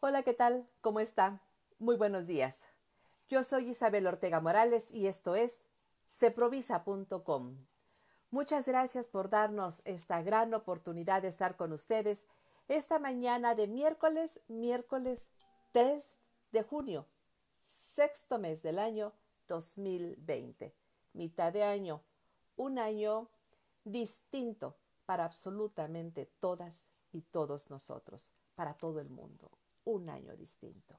Hola, ¿qué tal? ¿Cómo está? Muy buenos días. Yo soy Isabel Ortega Morales y esto es ceprovisa.com. Muchas gracias por darnos esta gran oportunidad de estar con ustedes esta mañana de miércoles, miércoles 3 de junio, sexto mes del año 2020, mitad de año, un año distinto para absolutamente todas y todos nosotros, para todo el mundo, un año distinto.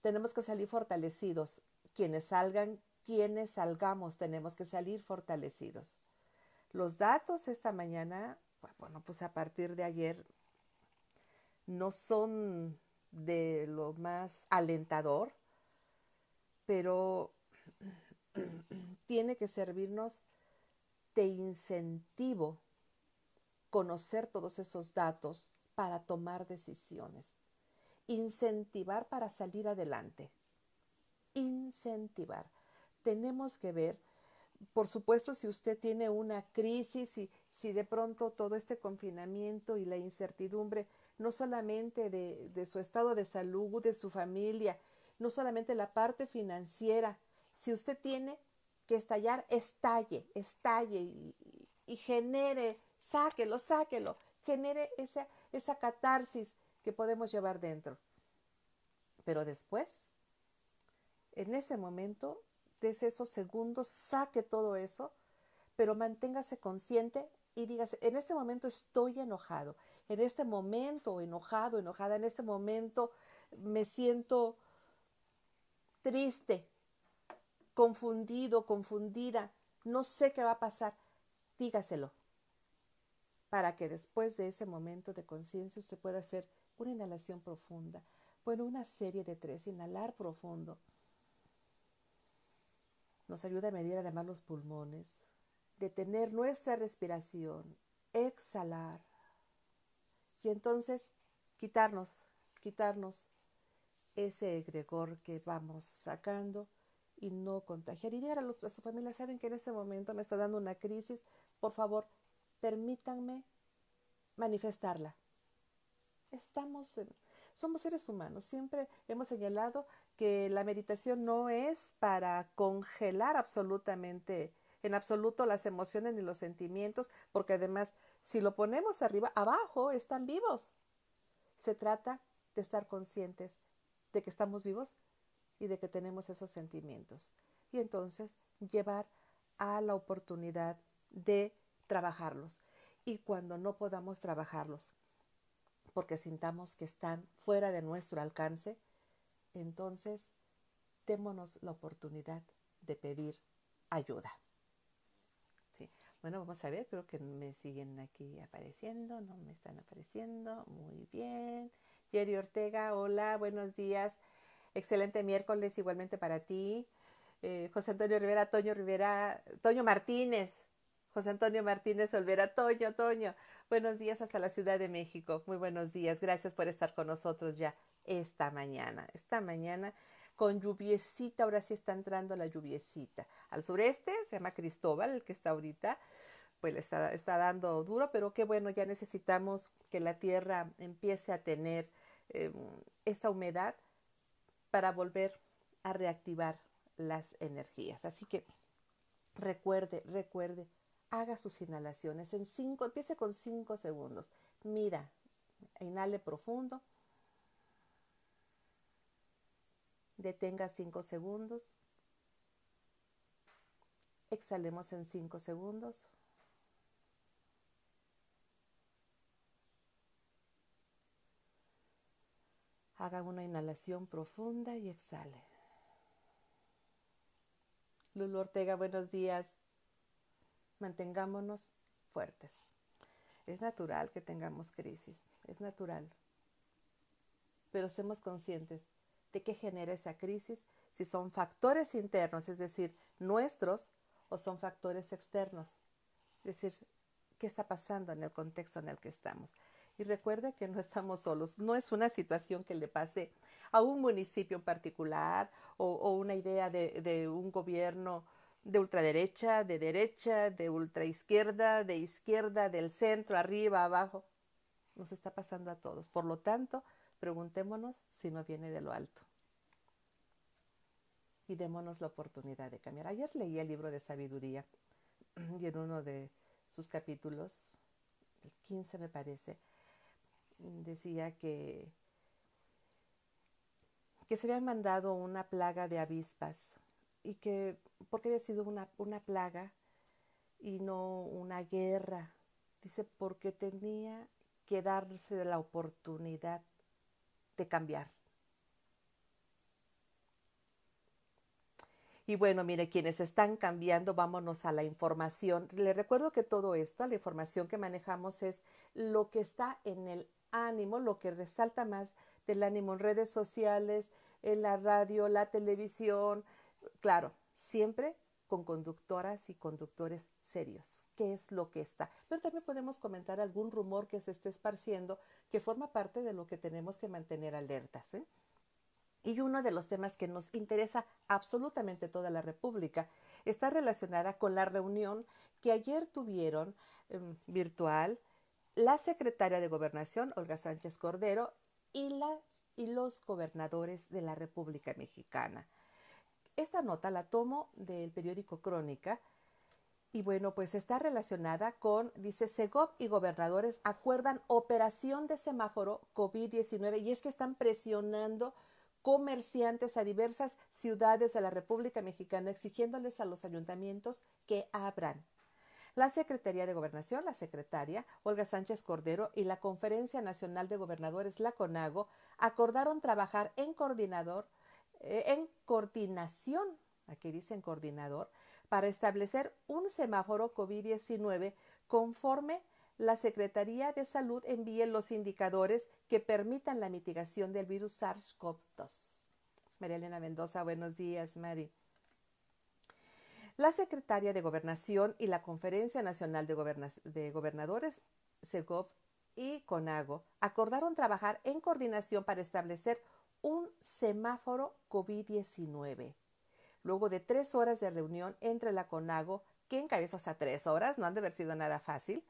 Tenemos que salir fortalecidos. Quienes salgan, quienes salgamos, tenemos que salir fortalecidos. Los datos esta mañana, bueno, pues a partir de ayer no son de lo más alentador, pero tiene que servirnos de incentivo conocer todos esos datos para tomar decisiones, incentivar para salir adelante, incentivar. Tenemos que ver, por supuesto, si usted tiene una crisis y si de pronto todo este confinamiento y la incertidumbre, no solamente de, su estado de salud, de su familia, no solamente la parte financiera, si usted tiene que estallar, estalle, estalle y, y genere, sáquelo, sáquelo, genere esa, esa catarsis que podemos llevar dentro. Pero después, en ese momento, desde esos segundos, saque todo eso, pero manténgase consciente y dígase, en este momento estoy enojado, en este momento enojado, enojada, en este momento me siento triste, confundido, confundida, no sé qué va a pasar, dígaselo, para que después de ese momento de conciencia usted pueda hacer una inhalación profunda. Bueno, una serie de tres, inhalar profundo. Nos ayuda a medir además los pulmones, detener nuestra respiración, exhalar y entonces quitarnos, quitarnos ese egregor que vamos sacando y no contagiar. Y los a, a su familia, saben que en este momento me está dando una crisis, por favor, permítanme manifestarla. Estamos, somos seres humanos, siempre hemos señalado que la meditación no es para congelar absolutamente, en absoluto las emociones ni los sentimientos, porque además si lo ponemos arriba, abajo están vivos. Se trata de estar conscientes de que estamos vivos y de que tenemos esos sentimientos. Y entonces llevar a la oportunidad de trabajarlos y cuando no podamos trabajarlos porque sintamos que están fuera de nuestro alcance, entonces démonos la oportunidad de pedir ayuda. Bueno, vamos a ver, creo que me siguen aquí apareciendo, no me están apareciendo. Muy bien. Jerry Ortega, hola, buenos días. Excelente miércoles igualmente para ti. Eh, José Antonio Rivera, Toño Rivera, Toño Martínez, José Antonio Martínez Olvera, Toño, Toño, buenos días hasta la Ciudad de México. Muy buenos días, gracias por estar con nosotros ya esta mañana. Esta mañana con lluviecita, ahora sí está entrando la lluviecita. Al sureste se llama Cristóbal, el que está ahorita, pues le está, dando duro, pero qué bueno, ya necesitamos que la tierra empiece a tener esa em, esta humedad para volver a reactivar las energías. Así que recuerde, recuerde haga sus inhalaciones en 5, empiece con 5 segundos. Mira, inhale profundo. Detenga 5 segundos. Exhalemos en 5 segundos. Haga una inhalación profunda y exhale. Lulu Ortega, buenos días mantengámonos fuertes. Es natural que tengamos crisis, es natural. Pero estemos conscientes de qué genera esa crisis, si son factores internos, es decir, nuestros, o son factores externos, es decir, qué está pasando en el contexto en el que estamos. Y recuerde que no estamos solos, no es una situación que le pase a un municipio en particular o, una idea de un gobierno de ultraderecha, de derecha, de ultraizquierda, de izquierda, del centro, arriba, abajo. Nos está pasando a todos. Por lo tanto, preguntémonos si no viene de lo alto. Y démonos la oportunidad de cambiar. Ayer leí el libro de sabiduría y en uno de sus capítulos, el 15 me parece, decía que, que se había mandado una plaga de avispas y que porque había sido una, plaga y no una guerra. Dice, porque tenía que darse la oportunidad de cambiar. Y bueno, mire, quienes están cambiando, vámonos a la información. Le recuerdo que todo esto, la información que manejamos es lo que está en el ánimo, lo que resalta más del ánimo en redes sociales, en la radio, la televisión, claro, siempre con conductoras y conductores serios, qué es lo que está. Pero también podemos comentar algún rumor que se esté esparciendo que forma parte de lo que tenemos que mantener alertas. ¿eh? Y uno de los temas que nos interesa absolutamente toda la República está relacionada con la reunión que ayer tuvieron em, virtual la secretaria de Gobernación, Olga Sánchez Cordero, y, y los gobernadores de la República Mexicana. Esta nota la tomo del periódico Crónica y bueno, pues está relacionada con, dice, Segov y gobernadores acuerdan operación de semáforo COVID-19 y es que están presionando comerciantes a diversas ciudades de la República Mexicana exigiéndoles a los ayuntamientos que abran. La Secretaría de Gobernación, la secretaria Olga Sánchez Cordero y la Conferencia Nacional de Gobernadores, la CONAGO, acordaron trabajar en coordinador eh, en coordinación, aquí dicen coordinador, para establecer un semáforo COVID-19 conforme la Secretaría de Salud envíe los indicadores que permitan la mitigación del virus SARS-CoV-2. María Elena Mendoza, buenos días, Mari. La Secretaría de Gobernación y la Conferencia Nacional de, de Gobernadores, SEGOV y CONAGO, acordaron trabajar en coordinación para establecer un semáforo COVID-19. Luego de tres horas de reunión entre la CONAGO, que encabeza, o sea, tres horas, no han de haber sido nada fácil,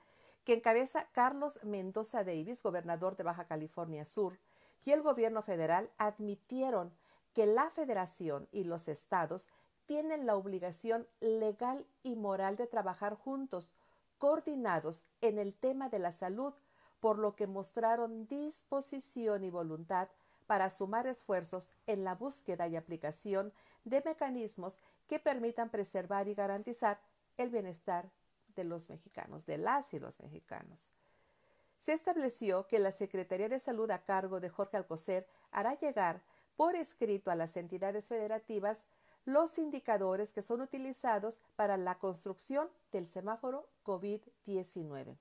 que encabeza Carlos Mendoza Davis, gobernador de Baja California Sur, y el gobierno federal admitieron que la federación y los estados tienen la obligación legal y moral de trabajar juntos, coordinados en el tema de la salud, por lo que mostraron disposición y voluntad para sumar esfuerzos en la búsqueda y aplicación de mecanismos que permitan preservar y garantizar el bienestar de los mexicanos, de las y los mexicanos. Se estableció que la Secretaría de Salud a cargo de Jorge Alcocer hará llegar por escrito a las entidades federativas los indicadores que son utilizados para la construcción del semáforo COVID-19.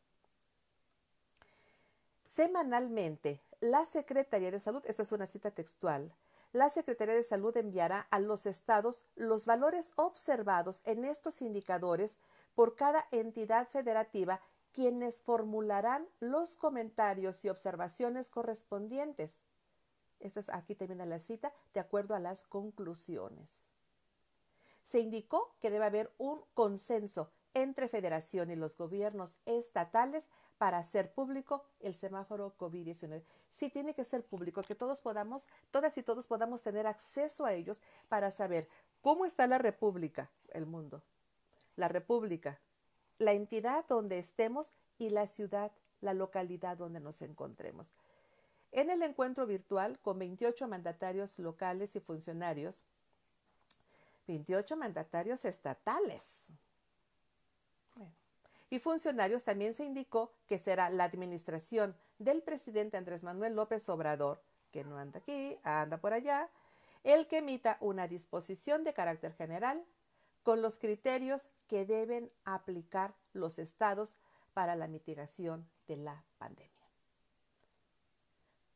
Semanalmente, la Secretaría de Salud, esta es una cita textual, la Secretaría de Salud enviará a los estados los valores observados en estos indicadores por cada entidad federativa, quienes formularán los comentarios y observaciones correspondientes. Esta es, aquí termina la cita, de acuerdo a las conclusiones. Se indicó que debe haber un consenso entre federación y los gobiernos estatales para hacer público el semáforo COVID-19. Sí tiene que ser público, que todos podamos, todas y todos podamos tener acceso a ellos para saber cómo está la República, el mundo, la República, la entidad donde estemos y la ciudad, la localidad donde nos encontremos. En el encuentro virtual con 28 mandatarios locales y funcionarios, 28 mandatarios estatales, y funcionarios también se indicó que será la administración del presidente Andrés Manuel López Obrador, que no anda aquí, anda por allá, el que emita una disposición de carácter general con los criterios que deben aplicar los estados para la mitigación de la pandemia.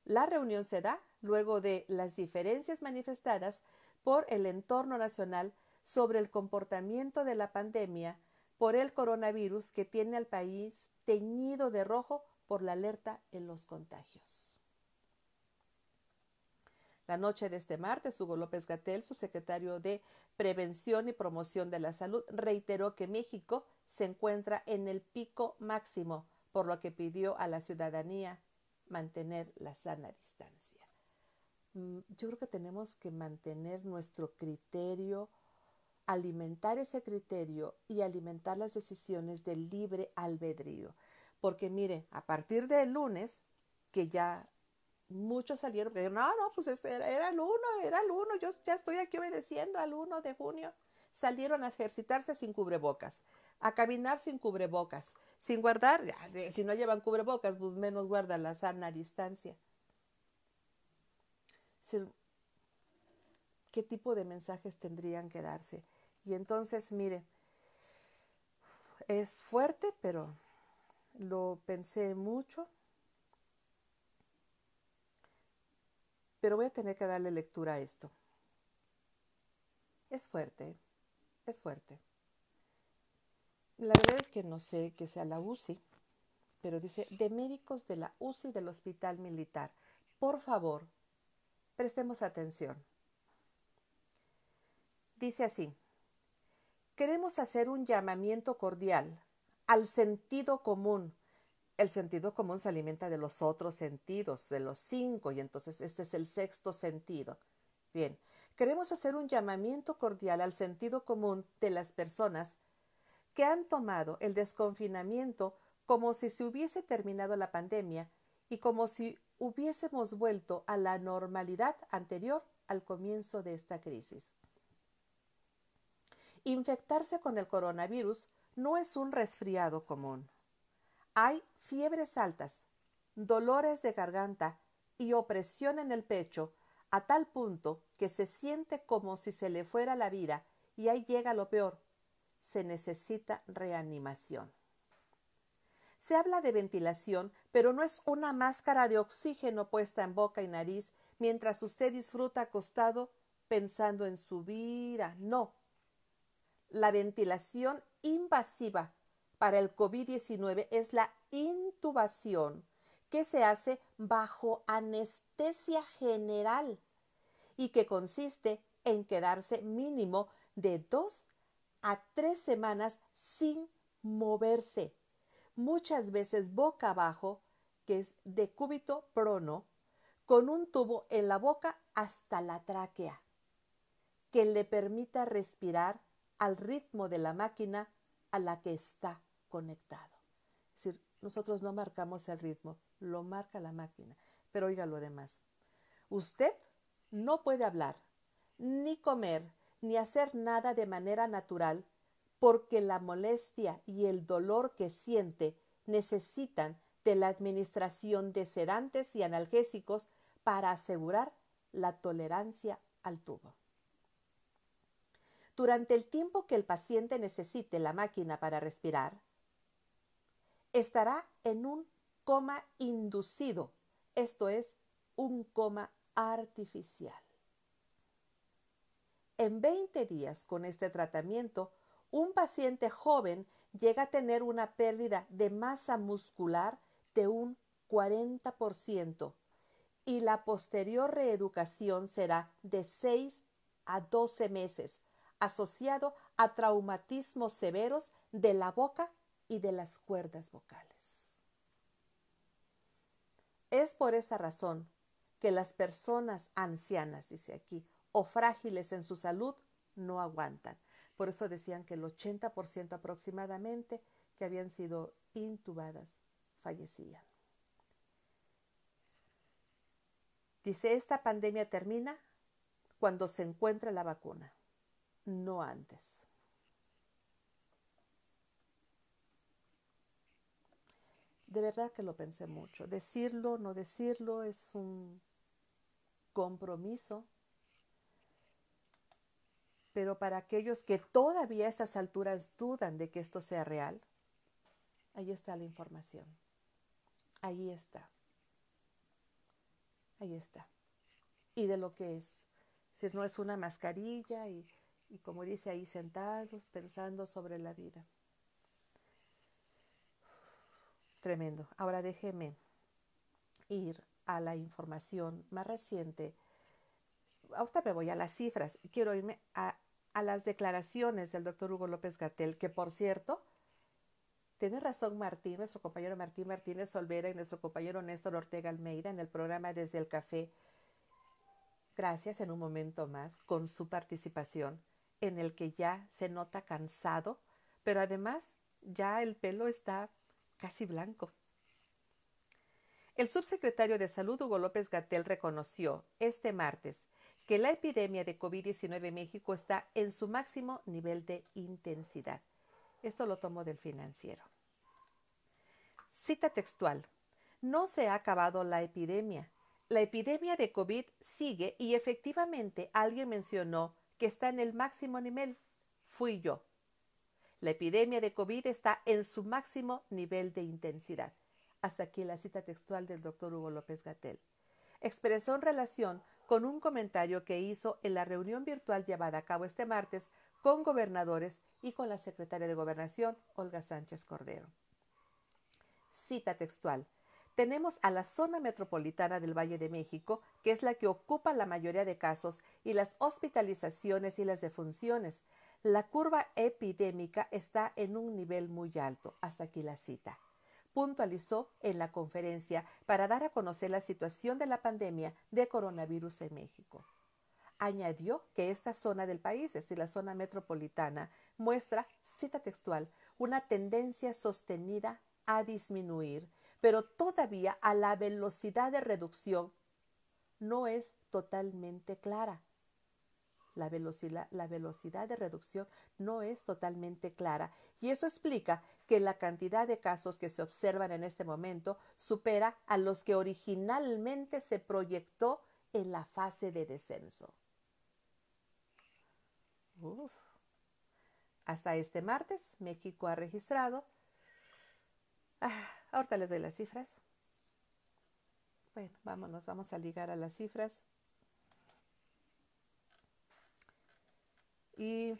La reunión se da luego de las diferencias manifestadas por el entorno nacional sobre el comportamiento de la pandemia por el coronavirus que tiene al país teñido de rojo por la alerta en los contagios. La noche de este martes, Hugo López Gatel, subsecretario de Prevención y Promoción de la Salud, reiteró que México se encuentra en el pico máximo, por lo que pidió a la ciudadanía mantener la sana distancia. Mm, yo creo que tenemos que mantener nuestro criterio, alimentar ese criterio y alimentar las decisiones del libre albedrío. Porque mire, a partir del lunes, que ya muchos salieron, dijeron, no, no, pues este, era, el 1, era el 1, yo ya estoy aquí obedeciendo al 1 de junio. Salieron a ejercitarse sin cubrebocas, a caminar sin cubrebocas, sin guardar, si no llevan cubrebocas, pues menos guardan la sana distancia. ¿Qué tipo de mensajes tendrían que darse? Y entonces, mire, es fuerte, pero lo pensé mucho. Pero voy a tener que darle lectura a esto. Es fuerte, es fuerte. La verdad es que no sé qué sea la UCI, pero dice, de médicos de la UCI del Hospital Militar, por favor, prestemos atención. Dice así, queremos hacer un llamamiento cordial al sentido común. El sentido común se alimenta de los otros sentidos, de los cinco, y entonces este es el sexto sentido. Bien, queremos hacer un llamamiento cordial al sentido común de las personas que han tomado el desconfinamiento como si se hubiese terminado la pandemia y como si hubiésemos vuelto a la normalidad anterior al comienzo de esta crisis. Infectarse con el coronavirus no es un resfriado común. Hay fiebres altas, dolores de garganta y opresión en el pecho a tal punto que se siente como si se le fuera la vida y ahí llega lo peor. Se necesita reanimación. Se habla de ventilación, pero no es una máscara de oxígeno puesta en boca y nariz mientras usted disfruta acostado pensando en su vida. No, la ventilación invasiva para el COVID-19 es la intubación, que se hace bajo anestesia general y que consiste en quedarse mínimo de dos a tres semanas sin moverse, muchas veces boca abajo, que es de cúbito prono, con un tubo en la boca hasta la tráquea, que le permita respirar al ritmo de la máquina a la que está conectado. Es decir, nosotros no marcamos el ritmo, lo marca la máquina. Pero oiga lo demás. Usted no puede hablar, ni comer, ni hacer nada de manera natural, porque la molestia y el dolor que siente necesitan de la administración de sedantes y analgésicos para asegurar la tolerancia al tubo durante el tiempo que el paciente necesite la máquina para respirar, estará en un coma inducido, esto es, un coma artificial. En 20 días con este tratamiento, un paciente joven llega a tener una pérdida de masa muscular de un 40% y la posterior reeducación será de 6 a 12 meses asociado a traumatismos severos de la boca y de las cuerdas vocales. Es por esa razón que las personas ancianas, dice aquí, o frágiles en su salud, no aguantan. Por eso decían que el 80% aproximadamente que habían sido intubadas fallecían. Dice, esta pandemia termina cuando se encuentra la vacuna no antes. De verdad que lo pensé mucho. Decirlo, no decirlo es un compromiso. Pero para aquellos que todavía a estas alturas dudan de que esto sea real, ahí está la información. Ahí está. Ahí está. Y de lo que es. Si no es una mascarilla y y como dice ahí, sentados pensando sobre la vida. Tremendo. Ahora déjeme ir a la información más reciente. Ahorita me voy a las cifras. Quiero irme a, a las declaraciones del doctor Hugo López Gatel, que por cierto, tiene razón Martín, nuestro compañero Martín Martínez Olvera y nuestro compañero Néstor Ortega Almeida en el programa Desde el Café. Gracias en un momento más con su participación en el que ya se nota cansado, pero además ya el pelo está casi blanco. El subsecretario de Salud Hugo López Gatel reconoció este martes que la epidemia de COVID-19 en México está en su máximo nivel de intensidad. Esto lo tomo del financiero. Cita textual. No se ha acabado la epidemia. La epidemia de COVID sigue y efectivamente alguien mencionó que está en el máximo nivel fui yo. La epidemia de COVID está en su máximo nivel de intensidad. Hasta aquí la cita textual del doctor Hugo López Gatel. Expresó en relación con un comentario que hizo en la reunión virtual llevada a cabo este martes con gobernadores y con la secretaria de Gobernación, Olga Sánchez Cordero. Cita textual tenemos a la zona metropolitana del Valle de México, que es la que ocupa la mayoría de casos y las hospitalizaciones y las defunciones. La curva epidémica está en un nivel muy alto. Hasta aquí la cita. Puntualizó en la conferencia para dar a conocer la situación de la pandemia de coronavirus en México. Añadió que esta zona del país, es la zona metropolitana, muestra, cita textual, una tendencia sostenida a disminuir pero todavía a la velocidad de reducción no es totalmente clara. La velocidad, de reducción no es totalmente clara y eso explica que la cantidad de casos que se observan en este momento supera a los que originalmente se proyectó en la fase de descenso. Hasta este martes, México ha registrado ah, Ahorita les doy las cifras. Bueno, vámonos, vamos a ligar a las cifras. Y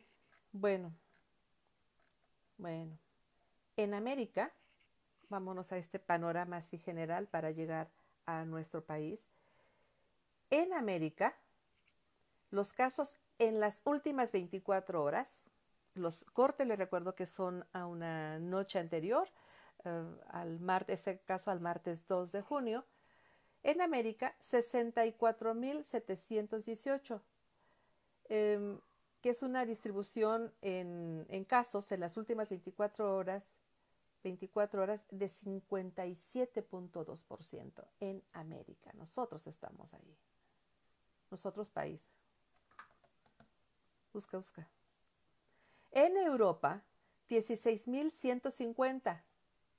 bueno, bueno, en América, vámonos a este panorama así general para llegar a nuestro país. En América, los casos en las últimas 24 horas, los cortes les recuerdo que son a una noche anterior, eh, al martes, este caso al martes 2 de junio, en América 64.718, em, que es una distribución en, casos en las últimas 24 horas, 24 horas de 57.2% en América. Nosotros estamos ahí. Nosotros país. Busca, busca. En Europa, 16.150.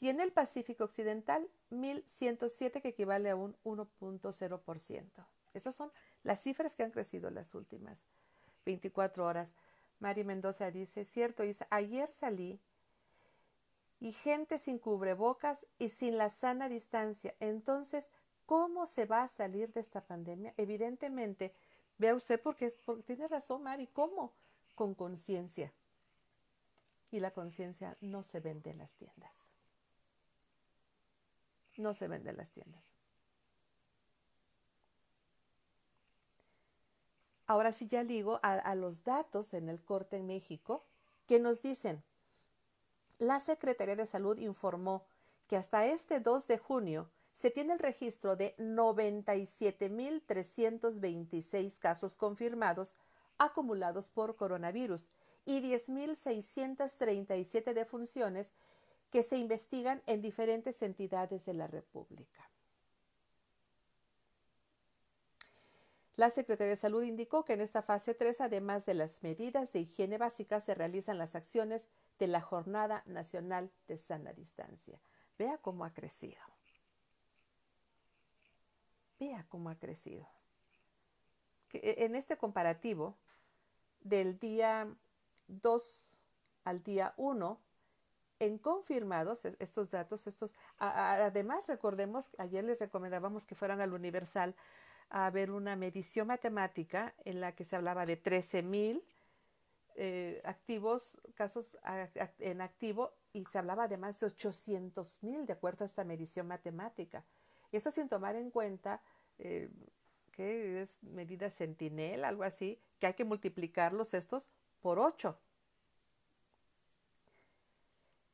y en el Pacífico Occidental 1.107 que equivale a un 1.0%. Esas son las cifras que han crecido las últimas 24 horas. Mari Mendoza dice, cierto, y ayer salí y gente sin cubrebocas y sin la sana distancia. Entonces, ¿cómo se va a salir de esta pandemia? Evidentemente, vea usted porque tiene razón Mari, ¿cómo? Con conciencia. Y la conciencia no se vende en las tiendas no se venden las tiendas. Ahora sí ya digo a, los datos en el corte en México que nos dicen, la Secretaría de Salud informó que hasta este 2 de junio se tiene el registro de 97.326 casos confirmados acumulados por coronavirus y 10.637 defunciones que se investigan en diferentes entidades de la República. La Secretaría de Salud indicó que en esta fase 3, además de las medidas de higiene básica, se realizan las acciones de la Jornada Nacional de Sana Distancia. Vea cómo ha crecido. Vea cómo ha crecido. Eh, en este comparativo, del día 2 al día 1, en confirmados estos datos, estos además recordemos, ayer les recomendábamos que fueran al Universal a ver una medición matemática en la que se hablaba de 13 mil eh, activos, casos en activo y se hablaba además de 800,000 mil de acuerdo a esta medición matemática. Y eso sin tomar en cuenta eh, que es medida sentinel, algo así, que hay que multiplicarlos estos por 8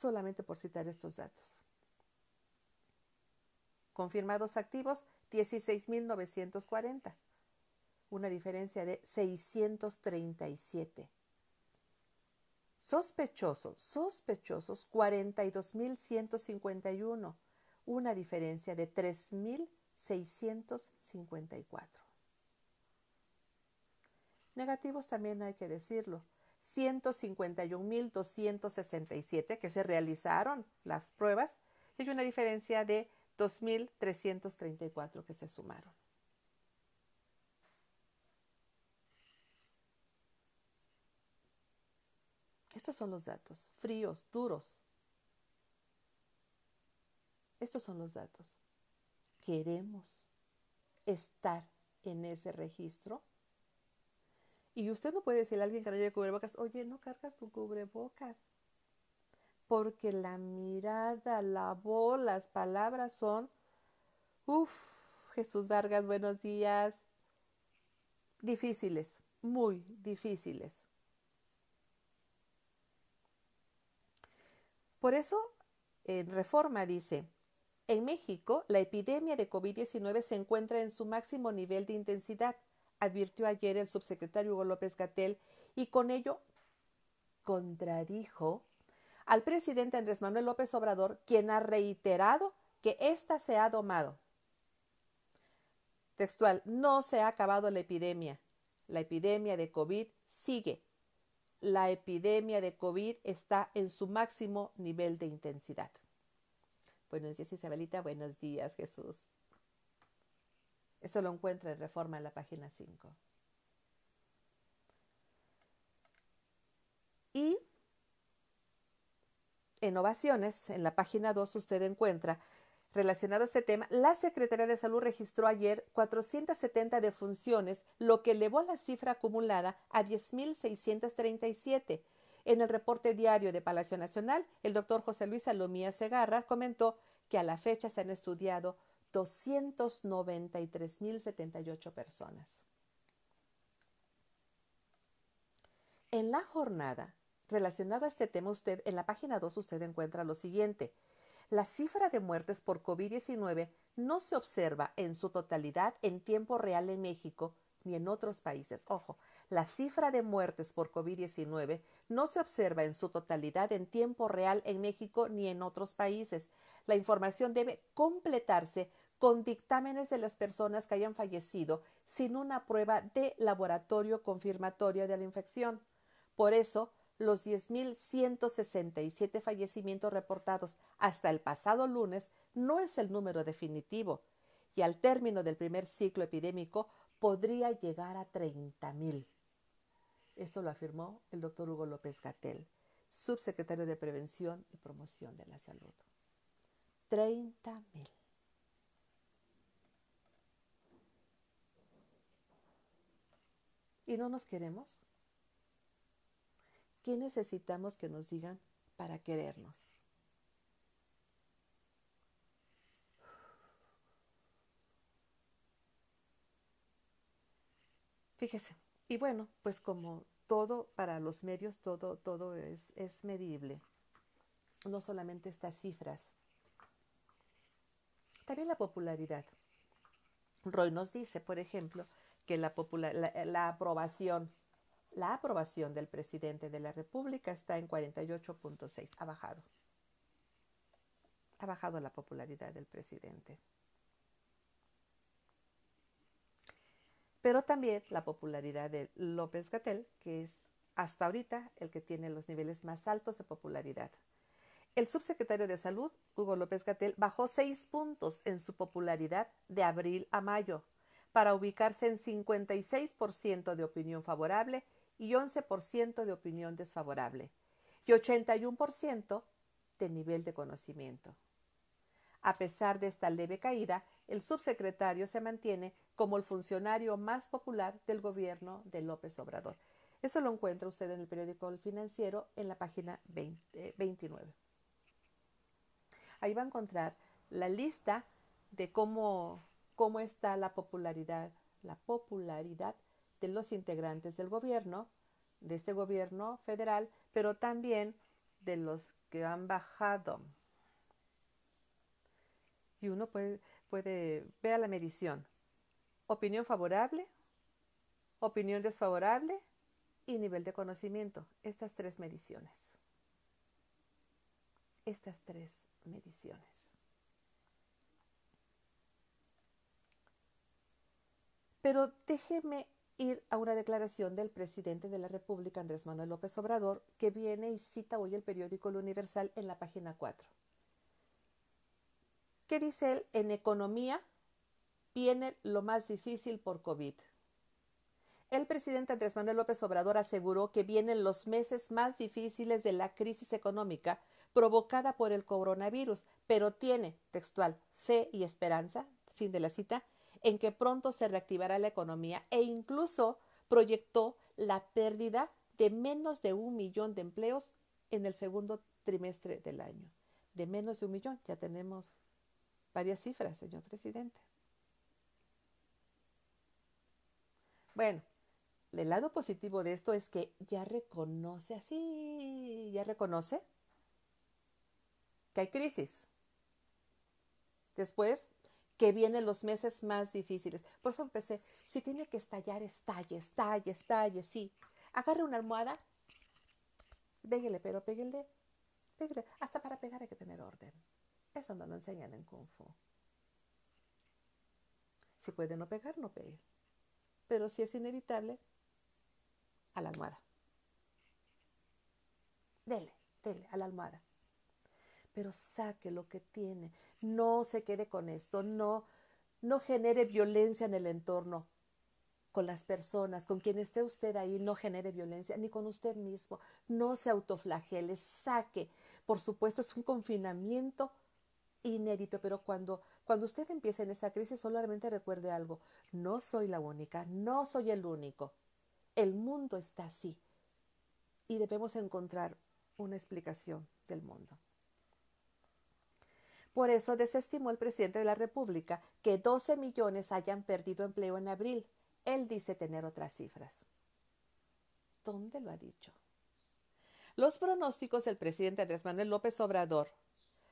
solamente por citar estos datos. Confirmados activos, 16.940, una diferencia de 637. Sospechosos, sospechosos, 42.151, una diferencia de 3.654. Negativos también hay que decirlo, 151.267 que se realizaron las pruebas y hay una diferencia de 2.334 que se sumaron. Estos son los datos, fríos, duros. Estos son los datos. Queremos estar en ese registro. Y usted no puede decir a alguien que no lleve cubrebocas, oye, no cargas tu cubrebocas. Porque la mirada, la voz, las palabras son, uff, Jesús Vargas, buenos días. Difíciles, muy difíciles. Por eso, en Reforma dice, en México, la epidemia de COVID-19 se encuentra en su máximo nivel de intensidad advirtió ayer el subsecretario Hugo López Gatel y con ello contradijo al presidente Andrés Manuel López Obrador, quien ha reiterado que ésta se ha domado. Textual, no se ha acabado la epidemia. La epidemia de COVID sigue. La epidemia de COVID está en su máximo nivel de intensidad. Buenos días, Isabelita. Buenos días, Jesús. Eso lo encuentra en Reforma en la página 5. Y en Ovaciones, en la página 2, usted encuentra, relacionado a este tema, la Secretaría de Salud registró ayer 470 defunciones, lo que elevó la cifra acumulada a 10.637. En el reporte diario de Palacio Nacional, el doctor José Luis Alomía Segarra comentó que a la fecha se han estudiado 293.078 personas. En la jornada, relacionada a este tema, usted en la página 2 usted encuentra lo siguiente. La cifra de muertes por COVID-19 no se observa en su totalidad en tiempo real en México ni en otros países. Ojo, la cifra de muertes por COVID-19 no se observa en su totalidad en tiempo real en México ni en otros países. La información debe completarse con dictámenes de las personas que hayan fallecido sin una prueba de laboratorio confirmatoria de la infección. Por eso, los 10.167 fallecimientos reportados hasta el pasado lunes no es el número definitivo, y al término del primer ciclo epidémico podría llegar a 30.000. Esto lo afirmó el doctor Hugo López Gatel, subsecretario de Prevención y Promoción de la Salud. 30.000. ¿Y no nos queremos? ¿Qué necesitamos que nos digan para querernos? Fíjese. Y bueno, pues como todo para los medios, todo, todo es, es medible. No solamente estas cifras. También la popularidad. Roy nos dice, por ejemplo, que la, eh, la, aprobación la aprobación del presidente de la República está en 48.6. Ha bajado. Ha bajado la popularidad del presidente. Pero también la popularidad de López Gatel, que es hasta ahorita el que tiene los niveles más altos de popularidad. El subsecretario de Salud, Hugo López Gatel, bajó seis puntos en su popularidad de abril a mayo para ubicarse en 56% de opinión favorable y 11% de opinión desfavorable y 81% de nivel de conocimiento. A pesar de esta leve caída, el subsecretario se mantiene como el funcionario más popular del gobierno de López Obrador. Eso lo encuentra usted en el periódico El Financiero en la página 29. Ahí va a encontrar la lista de cómo cómo está la popularidad, la popularidad de los integrantes del gobierno, de este gobierno federal, pero también de los que han bajado. Y uno puede, puede ver la medición. Opinión favorable, opinión desfavorable y nivel de conocimiento. Estas tres mediciones. Estas tres mediciones. Pero déjeme ir a una declaración del presidente de la República, Andrés Manuel López Obrador, que viene y cita hoy el periódico El Universal en la página 4. ¿Qué dice él? En economía viene lo más difícil por COVID. El presidente Andrés Manuel López Obrador aseguró que vienen los meses más difíciles de la crisis económica provocada por el coronavirus, pero tiene, textual, fe y esperanza, fin de la cita, en que pronto se reactivará la economía e incluso proyectó la pérdida de menos de un millón de empleos en el segundo trimestre del año. De menos de un millón, ya tenemos varias cifras, señor presidente. Bueno, el lado positivo de esto es que ya reconoce así, ya reconoce que hay crisis. Después que vienen los meses más difíciles. Por eso empecé, si tiene que estallar, estalle, estalle, estalle, sí. Agarre una almohada, pégale, pero pégale, pégale. Hasta para pegar hay que tener orden. Eso no lo enseñan en Kung Fu. Si puede no pegar, no pegue. Pero si es inevitable, a la almohada. Dele, dele, a la almohada pero saque lo que tiene, no se quede con esto, no, no genere violencia en el entorno, con las personas, con quien esté usted ahí, no genere violencia, ni con usted mismo, no se autoflagele, saque. Por supuesto, es un confinamiento inédito, pero cuando, cuando usted empiece en esa crisis, solamente recuerde algo, no soy la única, no soy el único, el mundo está así y debemos encontrar una explicación del mundo. Por eso desestimó el presidente de la República que 12 millones hayan perdido empleo en abril. Él dice tener otras cifras. ¿Dónde lo ha dicho? Los pronósticos del presidente Andrés Manuel López Obrador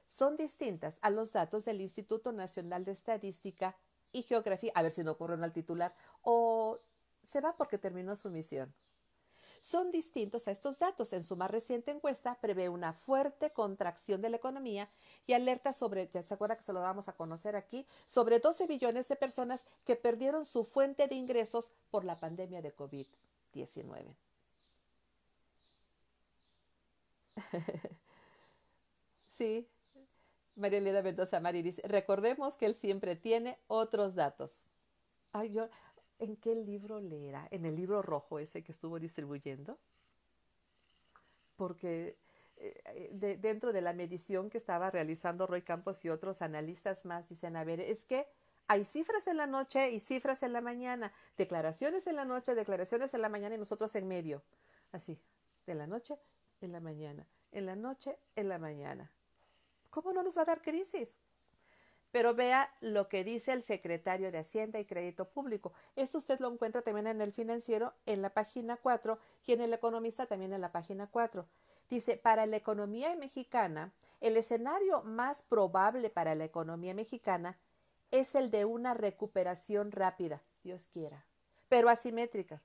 son distintas a los datos del Instituto Nacional de Estadística y Geografía, a ver si no ocurre al titular, o se va porque terminó su misión son distintos a estos datos. En su más reciente encuesta prevé una fuerte contracción de la economía y alerta sobre, ya se acuerda que se lo damos a conocer aquí, sobre 12 billones de personas que perdieron su fuente de ingresos por la pandemia de COVID-19. sí, María Elena Mendoza Mari dice, recordemos que él siempre tiene otros datos. Ay, yo, en qué libro le era? en el libro rojo ese que estuvo distribuyendo, porque eh, eh, dentro de la medición que estaba realizando Roy Campos y otros analistas más dicen, a ver, es que hay cifras en la noche y cifras en la mañana, declaraciones en la noche, declaraciones en la mañana y nosotros en medio, así, de la noche en la mañana, en la noche en la mañana. ¿Cómo no nos va a dar crisis? Pero vea lo que dice el secretario de Hacienda y Crédito Público. Esto usted lo encuentra también en el financiero en la página 4 y en el economista también en la página 4. Dice, para la economía mexicana, el escenario más probable para la economía mexicana es el de una recuperación rápida, Dios quiera, pero asimétrica.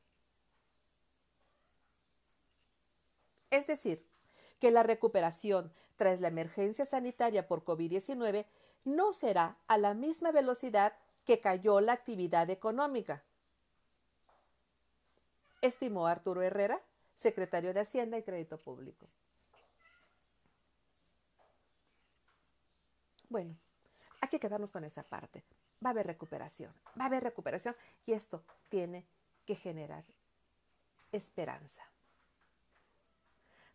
Es decir, que la recuperación tras la emergencia sanitaria por COVID-19 no será a la misma velocidad que cayó la actividad económica, estimó Arturo Herrera, secretario de Hacienda y Crédito Público. Bueno, hay que quedarnos con esa parte. Va a haber recuperación, va a haber recuperación y esto tiene que generar esperanza.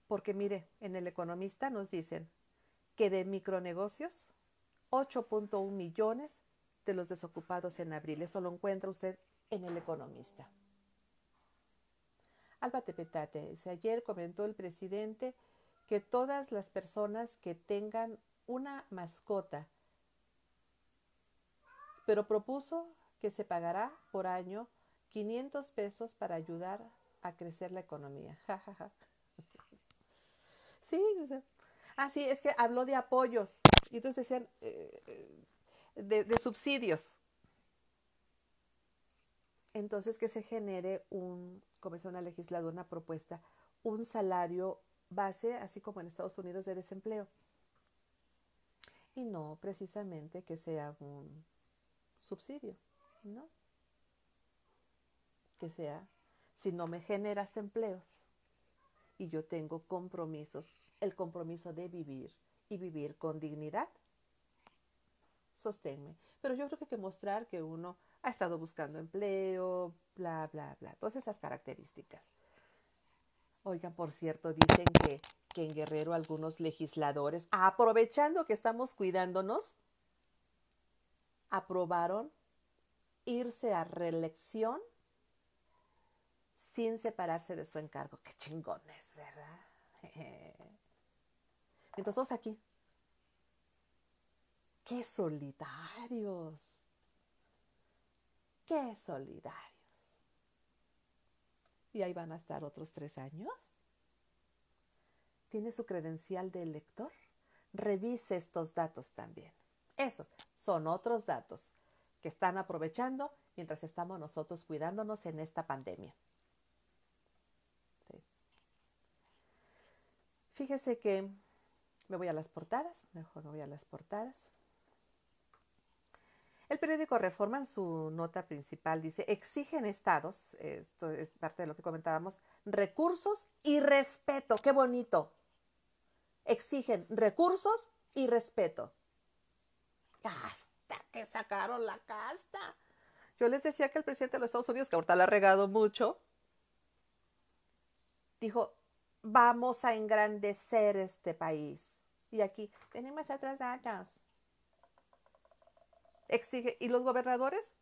Porque mire, en el economista nos dicen que de micronegocios 8.1 millones de los desocupados en abril. Eso lo encuentra usted en El Economista. Alba Tepetate, ayer comentó el presidente que todas las personas que tengan una mascota, pero propuso que se pagará por año 500 pesos para ayudar a crecer la economía. sí, ah, sí, es que habló de apoyos. Y entonces decían, eh, eh, de, subsidios. Entonces que se genere un, comenzó una legisladora, una propuesta, un salario base, así como en Estados Unidos, de desempleo. Y no precisamente que sea un subsidio, ¿no? Que sea, si no me generas empleos y yo tengo compromisos el compromiso de vivir y vivir con dignidad. Sosténme. Pero yo creo que hay que mostrar que uno ha estado buscando empleo, bla, bla, bla. Todas esas características. Oigan, por cierto, dicen que, en Guerrero algunos legisladores, aprovechando que estamos cuidándonos, aprobaron irse a reelección sin separarse de su encargo. Qué chingones, ¿verdad? Eh, entonces, vamos aquí. ¡Qué solidarios! ¡Qué solidarios! Y ahí van a estar otros tres años. ¿Tiene su credencial de lector? Revise estos datos también. Esos son otros datos que están aprovechando mientras estamos nosotros cuidándonos en esta pandemia. Fíjese que me voy a las portadas, mejor me voy a las portadas. El periódico Reforma en su nota principal dice, exigen estados, esto es parte de lo que comentábamos, recursos y respeto, qué bonito. Exigen recursos y respeto. Hasta que sacaron la casta. Yo les decía que el presidente de los Estados Unidos, que ahorita la ha regado mucho, dijo, vamos a engrandecer este país. Y aquí tenemos otros datos. Exige, ¿y los gobernadores?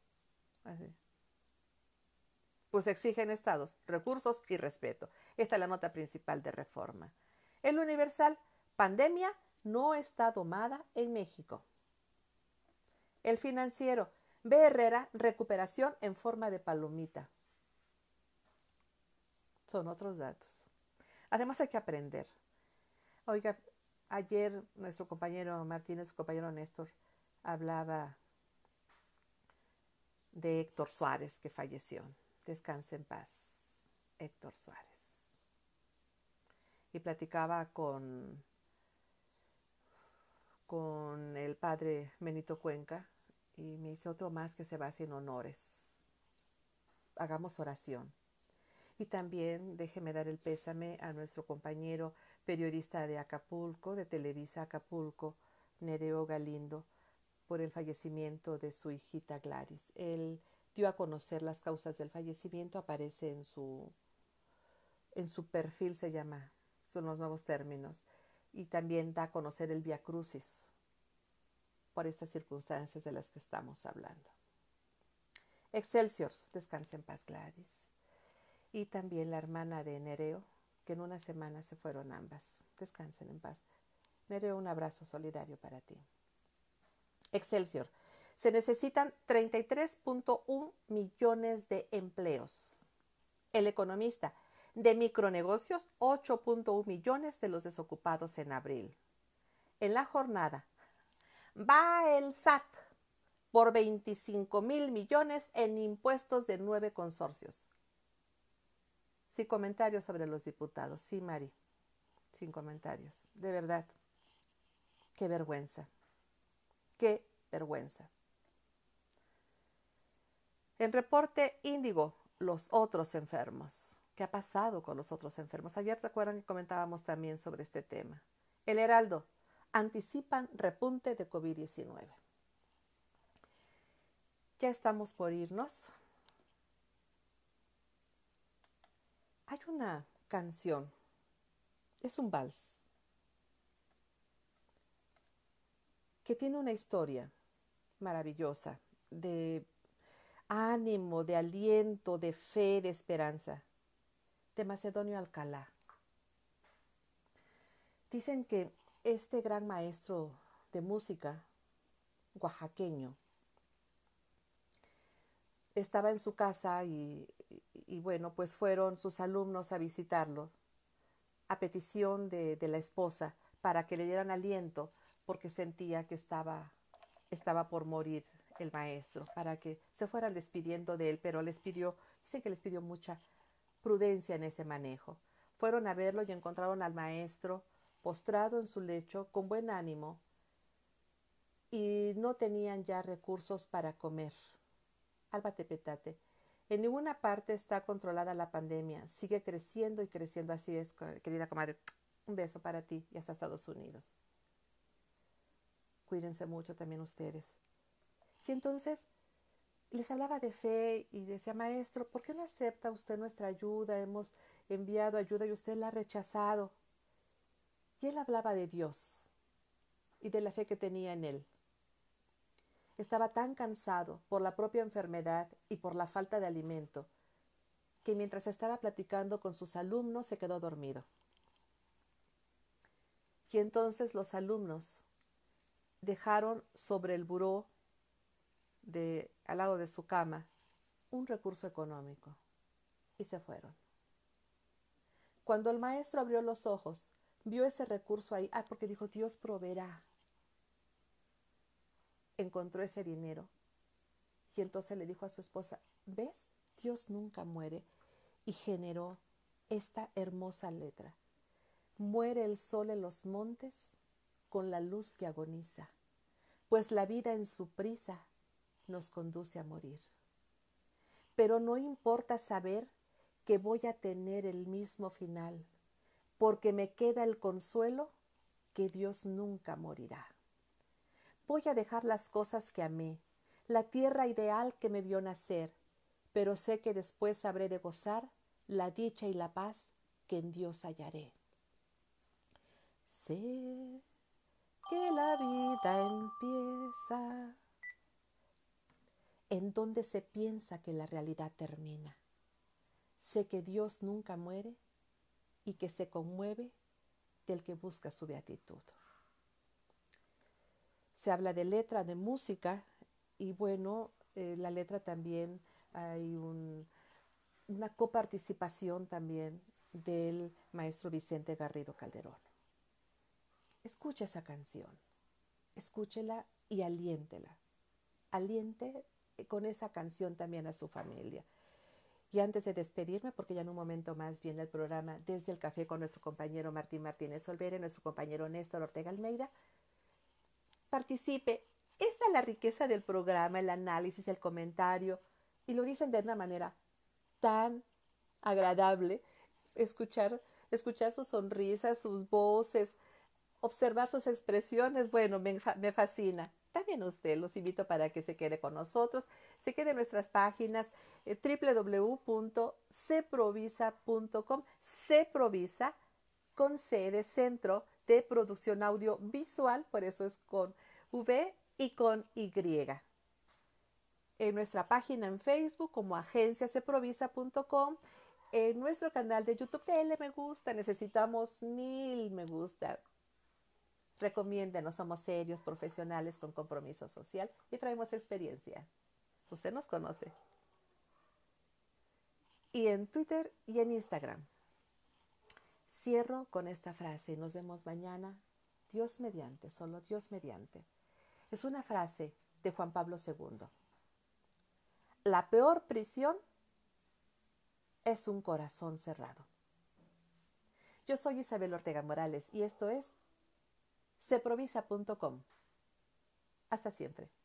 Pues exigen estados, recursos y respeto. Esta es la nota principal de reforma. El Universal, pandemia no está domada en México. El financiero, B. Herrera, recuperación en forma de palomita. Son otros datos. Además hay que aprender. Oiga, Ayer nuestro compañero Martínez, su compañero Néstor, hablaba de Héctor Suárez que falleció. Descanse en paz, Héctor Suárez. Y platicaba con, con el padre Benito Cuenca y me dice otro más que se va sin honores. Hagamos oración. Y también déjeme dar el pésame a nuestro compañero periodista de Acapulco, de Televisa Acapulco, Nereo Galindo, por el fallecimiento de su hijita Gladys. Él dio a conocer las causas del fallecimiento, aparece en su, en su perfil, se llama, son los nuevos términos, y también da a conocer el Via Crucis por estas circunstancias de las que estamos hablando. Excelsior, descansa en paz Gladys. Y también la hermana de Nereo, que en una semana se fueron ambas. Descansen en paz. Nereo, un abrazo solidario para ti. Excelsior. Se necesitan 33.1 millones de empleos. El economista. De micronegocios, 8.1 millones de los desocupados en abril. En la jornada. Va el SAT por 25 mil millones en impuestos de nueve consorcios. Sin comentarios sobre los diputados. Sí, Mari. Sin comentarios. De verdad. Qué vergüenza. Qué vergüenza. En reporte índigo, los otros enfermos. ¿Qué ha pasado con los otros enfermos? Ayer recuerdan, que comentábamos también sobre este tema. El Heraldo, anticipan repunte de COVID-19. Ya estamos por irnos. Hay una canción, es un vals, que tiene una historia maravillosa de ánimo, de aliento, de fe, de esperanza, de Macedonio Alcalá. Dicen que este gran maestro de música, oaxaqueño, estaba en su casa y y bueno, pues fueron sus alumnos a visitarlo a petición de, de, la esposa para que le dieran aliento porque sentía que estaba, estaba por morir el maestro, para que se fueran despidiendo de él, pero les pidió, dicen que les pidió mucha prudencia en ese manejo. Fueron a verlo y encontraron al maestro postrado en su lecho con buen ánimo y no tenían ya recursos para comer. Alba Tepetate en ninguna parte está controlada la pandemia. Sigue creciendo y creciendo. Así es, querida comadre. Un beso para ti y hasta Estados Unidos. Cuídense mucho también ustedes. Y entonces les hablaba de fe y decía, maestro, ¿por qué no acepta usted nuestra ayuda? Hemos enviado ayuda y usted la ha rechazado. Y él hablaba de Dios y de la fe que tenía en él. Estaba tan cansado por la propia enfermedad y por la falta de alimento, que mientras estaba platicando con sus alumnos se quedó dormido. Y entonces los alumnos dejaron sobre el buró al lado de su cama un recurso económico y se fueron. Cuando el maestro abrió los ojos, vio ese recurso ahí, ah, porque dijo, Dios proveerá, encontró ese dinero. Y entonces le dijo a su esposa, ¿ves? Dios nunca muere. Y generó esta hermosa letra. Muere el sol en los montes con la luz que agoniza, pues la vida en su prisa nos conduce a morir. Pero no importa saber que voy a tener el mismo final, porque me queda el consuelo que Dios nunca morirá. Voy a dejar las cosas que amé, la tierra ideal que me vio nacer, pero sé que después habré de gozar la dicha y la paz que en Dios hallaré. Sé que la vida empieza en donde se piensa que la realidad termina. Sé que Dios nunca muere y que se conmueve del que busca su beatitud se habla de letra, de música, y bueno, eh, la letra también hay una coparticipación también del maestro Vicente Garrido Calderón. Escucha esa canción, escúchela y aliéntela. Aliente eh, con esa canción también a su familia. Y antes de despedirme, porque ya en un momento más viene el programa desde el café con nuestro compañero Martín Martínez Olvera y nuestro compañero Néstor Ortega Almeida, participe. Esa es la riqueza del programa, el análisis, el comentario. Y lo dicen de una manera tan agradable escuchar, escuchar sus sonrisas, sus voces, observar sus expresiones. Bueno, me, fascina también usted. Los invito para que se quede con nosotros, se quede en nuestras páginas eh, www.seprovisa.com. Se provisa con C de centro de producción audiovisual, por eso es con V y con Y. En nuestra página en Facebook como agenciaseprovisa.com, en nuestro canal de YouTube, l me gusta, necesitamos mil me gusta. no somos serios, profesionales con compromiso social y traemos experiencia. Usted nos conoce. Y en Twitter y en Instagram. Cierro con esta frase. Nos vemos mañana. Dios mediante, solo Dios mediante. Es una frase de Juan Pablo II. La peor prisión es un corazón cerrado. Yo soy Isabel Ortega Morales y esto es seprovisa.com. Hasta siempre.